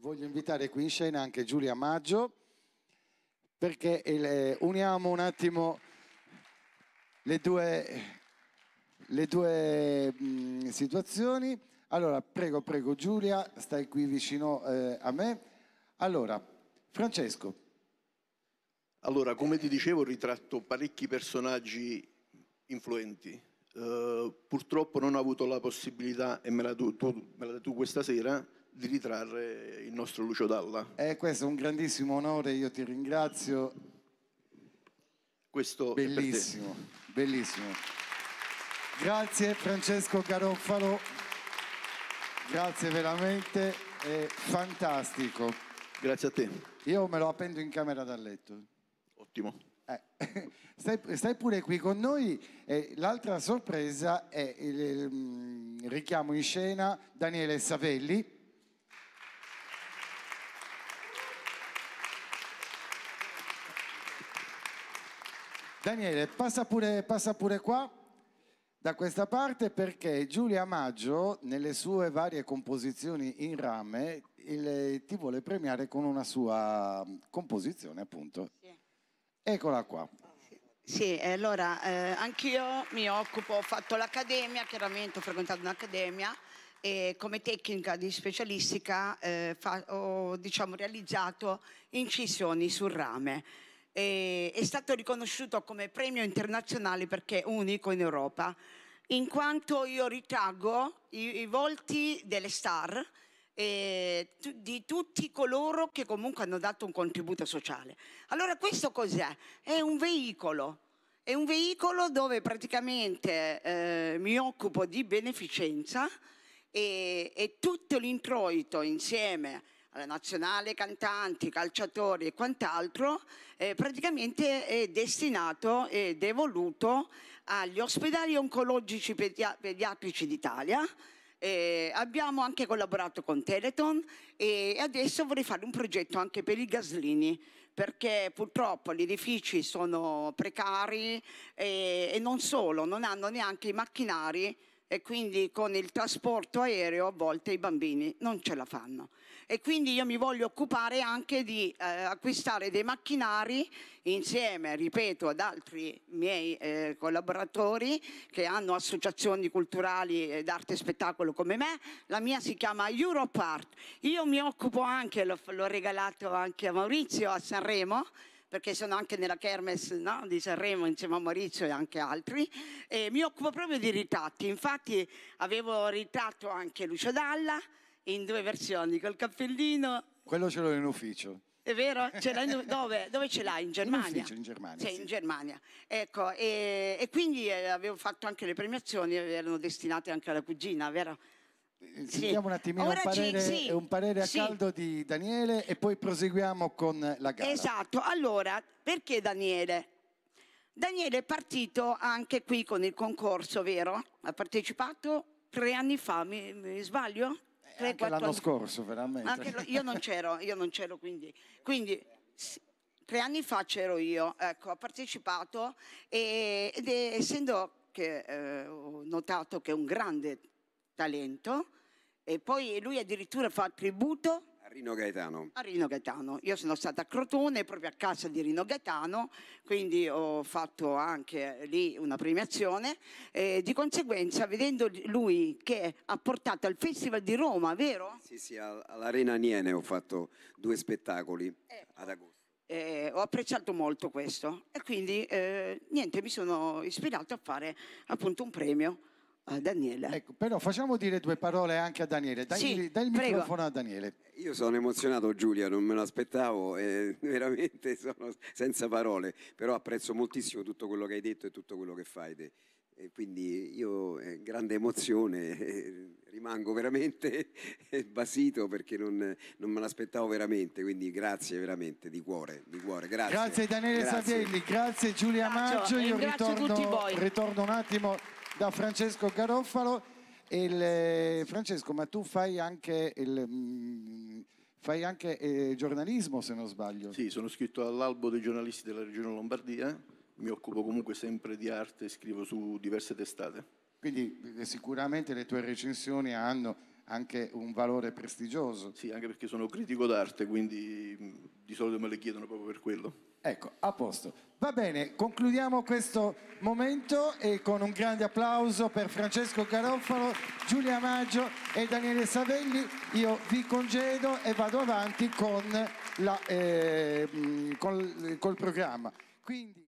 voglio invitare qui in scena anche Giulia Maggio perché uniamo un attimo le due, le due mm, situazioni. Allora, prego, prego Giulia, stai qui vicino eh, a me. Allora, Francesco. Allora, come ti dicevo, ho ritratto parecchi personaggi influenti. Uh, purtroppo non ho avuto la possibilità, e me l'hai detto tu, tu, questa sera, di ritrarre il nostro Lucio Dalla. Eh, questo è un grandissimo onore, io ti ringrazio. Questo bellissimo, bellissimo. Grazie Francesco Caroffalo, grazie veramente, è fantastico. Grazie a te. Io me lo appendo in camera da letto. Ottimo. Eh, stai, stai, pure qui con noi. Eh, l'altra sorpresa è il, il, il mm, richiamo in scena Daniele Savelli Daniele, passa pure, passa pure qua da questa parte perché Giulia Maggio nelle sue varie composizioni in rame il, ti vuole premiare con una sua composizione appunto. Sì. Eccola qua. Sì, allora eh, anch'io mi occupo, ho fatto l'accademia, chiaramente ho frequentato un'accademia e come tecnica di specialistica eh, fa, ho diciamo, realizzato incisioni sul rame eh, è stato riconosciuto come premio internazionale perché è unico in Europa, in quanto io ritraggo i, i volti delle star eh, di tutti coloro che comunque hanno dato un contributo sociale. Allora questo cos'è? È un veicolo, è un veicolo dove praticamente eh, mi occupo di beneficenza e, e tutto l'introito insieme alla eh, nazionale, cantanti, calciatori e quant'altro, eh, praticamente è destinato e devoluto agli ospedali oncologici pedia pediatrici d'Italia. Eh, abbiamo anche collaborato con Teleton e adesso vorrei fare un progetto anche per i gaslini perché purtroppo gli edifici sono precari e, eh, e non solo, non hanno neanche i macchinari e quindi con il trasporto aereo a volte i bambini non ce la fanno. E quindi io mi voglio occupare anche di eh, acquistare dei macchinari insieme, ripeto, ad altri miei eh, collaboratori che hanno associazioni culturali d'arte e spettacolo come me. La mia si chiama Europe Art. Io mi occupo anche, l'ho regalato anche a Maurizio a Sanremo, perché sono anche nella Kermes no? di Sanremo insieme a Maurizio e anche altri, e mi occupo proprio di ritratti. Infatti avevo ritratto anche Lucio Dalla in due versioni, col cappellino. Quello ce l'ho in ufficio. È vero? Ce in, dove, dove, ce l'hai? In Germania? In, ufficio, in Germania. Sì, sì. in Germania. Ecco, e, e quindi eh, avevo fatto anche le premiazioni, erano destinate anche alla cugina, vero? Sentiamo sì. un attimino un parere, sì, un parere a sì. caldo di Daniele e poi proseguiamo con la gara. Esatto, allora perché Daniele? Daniele è partito anche qui con il concorso, vero? Ha partecipato tre anni fa, mi, mi sbaglio? Eh, tre, anche l'anno anni. scorso, veramente. Lo, io non c'ero, io non c'ero quindi. Quindi tre anni fa c'ero io, ecco, ha partecipato e, ed è, essendo che eh, ho notato che è un grande talento e poi lui addirittura fa tributo a Rino Gaetano. A Rino Gaetano. Io sono stata a Crotone, proprio a casa di Rino Gaetano, quindi ho fatto anche lì una premiazione. E di conseguenza, vedendo lui che ha portato al Festival di Roma, vero? Sì, sì, all'Arena Niene ho fatto due spettacoli eh. ad agosto. Eh, ho apprezzato molto questo e quindi eh, niente, mi sono ispirato a fare appunto un premio a Daniela. Ecco, però facciamo dire due parole anche a Daniele. Dai, sì, dai il prego. microfono a Daniele. Io sono emozionato Giulia, non me l'aspettavo, eh, veramente sono senza parole, però apprezzo moltissimo tutto quello che hai detto e tutto quello che fai te quindi io eh, grande emozione, rimango veramente basito perché non, non, me l'aspettavo veramente, quindi grazie veramente di cuore, di cuore. Grazie. grazie Daniele grazie. Savelli, grazie Giulia Maggio, io ritorno, ritorno, un attimo da Francesco Garofalo. Il, eh, Francesco, ma tu fai anche il... Mm, fai anche eh, giornalismo, se non sbaglio. Sì, sono scritto all'albo dei giornalisti della Regione Lombardia mi occupo comunque sempre di arte, scrivo su diverse testate. Quindi eh, sicuramente le tue recensioni hanno anche un valore prestigioso. Sì, anche perché sono critico d'arte, quindi di solito me le chiedono proprio per quello. Ecco, a posto. Va bene, concludiamo questo momento e con un grande applauso per Francesco Garofalo, Giulia Maggio e Daniele Savelli. Io vi congedo e vado avanti con la, eh, col, col, programma. Quindi...